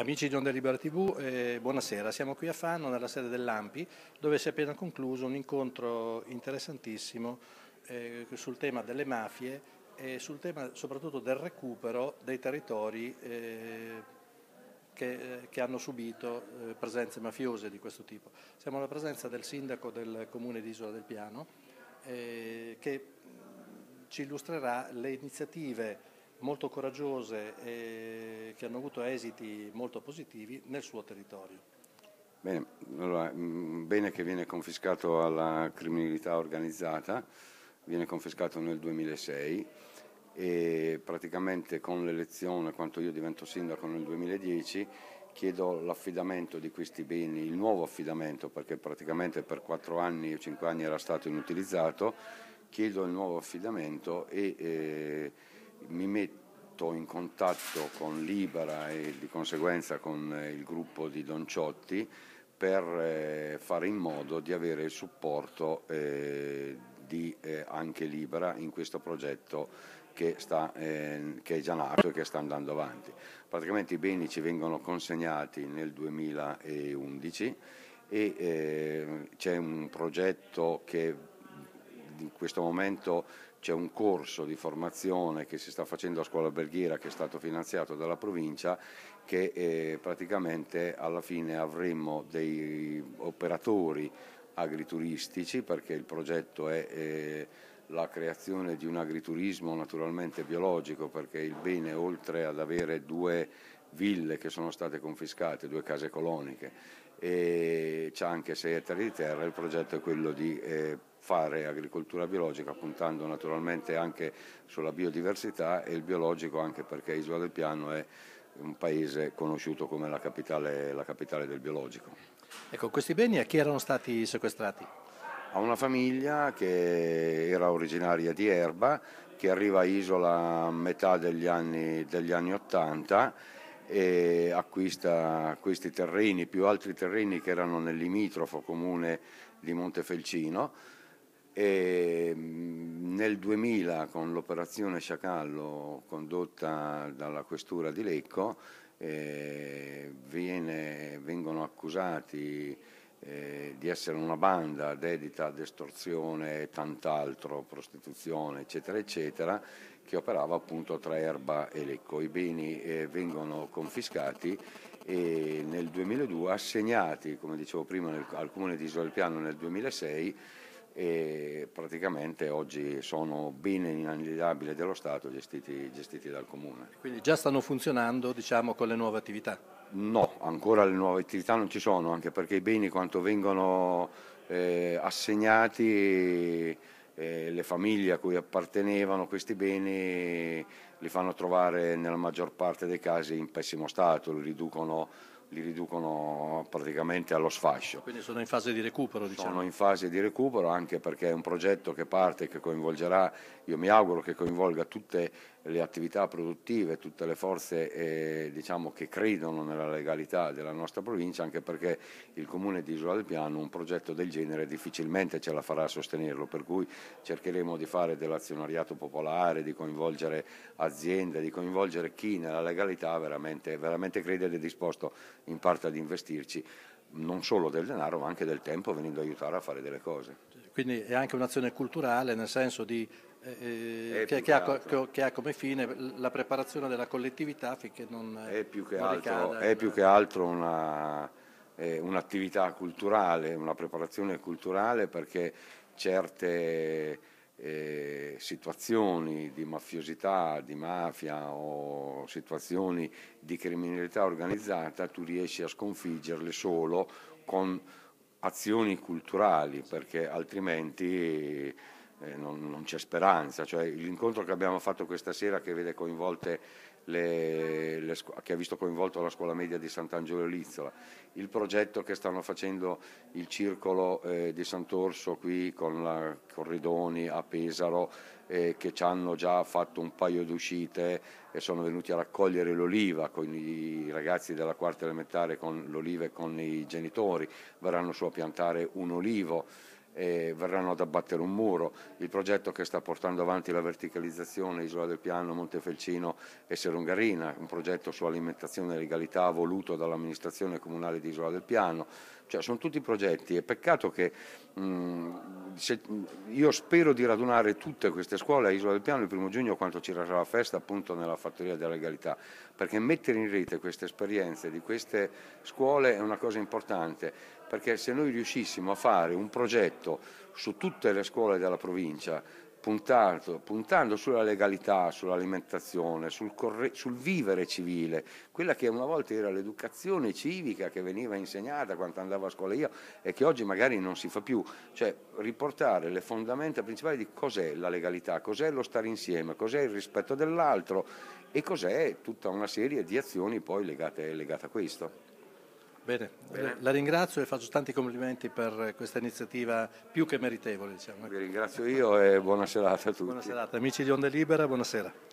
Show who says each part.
Speaker 1: Amici di Onda Libera TV, eh, buonasera. Siamo qui a Fanno, nella sede dell'AMPI, dove si è appena concluso un incontro interessantissimo eh, sul tema delle mafie e sul tema soprattutto del recupero dei territori eh, che, eh, che, hanno subito eh, presenze mafiose di questo tipo. Siamo alla presenza del sindaco del comune di Isola del Piano, eh, che ci illustrerà le iniziative molto coraggiose e che hanno avuto esiti molto positivi nel suo territorio.
Speaker 2: Bene, allora, mm, bene che viene confiscato alla criminalità organizzata, viene confiscato nel 2006 e praticamente con l'elezione, quando io divento sindaco nel 2010, chiedo l'affidamento di questi beni, il nuovo affidamento perché praticamente per 4 anni o 5 anni era stato inutilizzato, chiedo il nuovo affidamento e... Eh, mi metto in contatto con Libera e di conseguenza con eh, il gruppo di Don Ciotti per eh, fare in modo di avere il supporto eh, di anche Libera in questo progetto che, sta, eh, che, è già nato e che sta andando avanti. Praticamente i beni ci vengono consegnati nel 2011 e eh, c'è un progetto che in questo momento c'è un corso di formazione che si sta facendo a scuola alberghiera che è stato finanziato dalla provincia che eh, praticamente alla fine avremo dei operatori agrituristici perché il progetto è eh, la creazione di un agriturismo naturalmente biologico perché il bene oltre ad avere due ville che sono state confiscate, due case coloniche e c'è anche 6 ettari di terra, il progetto è quello di eh, fare agricoltura biologica puntando naturalmente anche sulla biodiversità e il biologico anche perché Isola del Piano è un paese conosciuto come la capitale, la capitale del biologico. Ecco, questi beni a chi erano stati sequestrati? A una famiglia che era originaria di Erba, che arriva a Isola a metà degli anni, degli anni 80 e acquista questi terreni più altri terreni che erano nel limitrofo comune di Montefelcino e mm, nel 2000 con l'operazione Sciacallo condotta dalla questura di Lecco eh, viene, vengono accusati eh, di essere una banda dedita a estorsione e tant'altro, prostituzione, eccetera, eccetera, che operava appunto tra Erba e Lecco. I beni eh, vengono confiscati e nel 2002 assegnati, come dicevo prima, nel, al comune di Isola del Piano nel 2006 e praticamente oggi sono bene inalienabile dello Stato gestiti, gestiti dal comune.
Speaker 1: Quindi già stanno funzionando diciamo, con le nuove attività?
Speaker 2: no, ancora le nuove attività non ci sono, anche perché i beni quanto vengono eh, assegnati eh, le famiglie a cui appartenevano questi beni li fanno trovare nella maggior parte dei casi in pessimo stato, li riducono li riducono praticamente allo sfascio.
Speaker 1: Quindi sono in fase di recupero? Diciamo. Sono in
Speaker 2: fase di recupero anche perché è un progetto che parte e che coinvolgerà, io mi auguro che coinvolga tutte le attività produttive, tutte le forze eh, diciamo, che credono nella legalità della nostra provincia, anche perché il comune di Isola del Piano un progetto del genere difficilmente ce la farà a sostenerlo, per cui cercheremo di fare dell'azionariato popolare, di coinvolgere aziende, di coinvolgere chi nella legalità veramente, veramente crede ed è disposto in parte ad investirci non solo del denaro ma anche del tempo venendo a aiutare a fare delle cose.
Speaker 1: Quindi è anche un'azione culturale nel senso di, eh, eh che, che, ha, che, ha, come fine la preparazione della collettività finché non... È più che altro, è in...
Speaker 2: più che altro una, eh, un'attività culturale, una preparazione culturale perché certe eh, situazioni di mafiosità, di mafia o situazioni di criminalità organizzata, tu riesci a sconfiggerle solo con azioni culturali, perché altrimenti eh, non, non c'è speranza. Cioè, l'incontro che abbiamo fatto questa sera, che vede coinvolte le, le, che ha visto coinvolto la scuola media di Sant'Angelo Lizzola, il progetto che stanno facendo il circolo eh, di Sant'Orso qui con la Corridoni a Pesaro eh, che ci hanno già fatto un paio d'uscite e sono venuti a raccogliere l'oliva con i ragazzi della quarta elementare con l'oliva e con i genitori, verranno su a piantare un olivo e verranno ad abbattere un muro. Il progetto che sta portando avanti la verticalizzazione Isola del Piano, Montefelcino e Serungarina, un progetto su alimentazione e legalità voluto dall'amministrazione comunale di Isola del Piano. Cioè, sono tutti progetti e peccato che mh, se, io spero di radunare tutte queste scuole a Isola del Piano il primo giugno quando ci sarà la festa appunto nella Fattoria della Legalità, perché mettere in rete queste esperienze di queste scuole è una cosa importante, perché se noi riuscissimo a fare un progetto su tutte le scuole della provincia puntato, puntando sulla legalità, sull'alimentazione, sul, sul, vivere civile, quella che una volta era l'educazione civica che veniva insegnata quando andavo a scuola io e che oggi magari non si fa più, cioè riportare le fondamenta principali di cos'è la legalità, cos'è lo stare insieme, cos'è il rispetto dell'altro e cos'è tutta una serie di azioni poi legate, legate a questo.
Speaker 1: Bene. Bene. Eh, la ringrazio e faccio tanti complimenti per questa iniziativa più che meritevole. Diciamo. Ecco. Vi ringrazio
Speaker 2: io e buona serata a tutti. Buona serata, amici di Onda Libera,
Speaker 1: buonasera.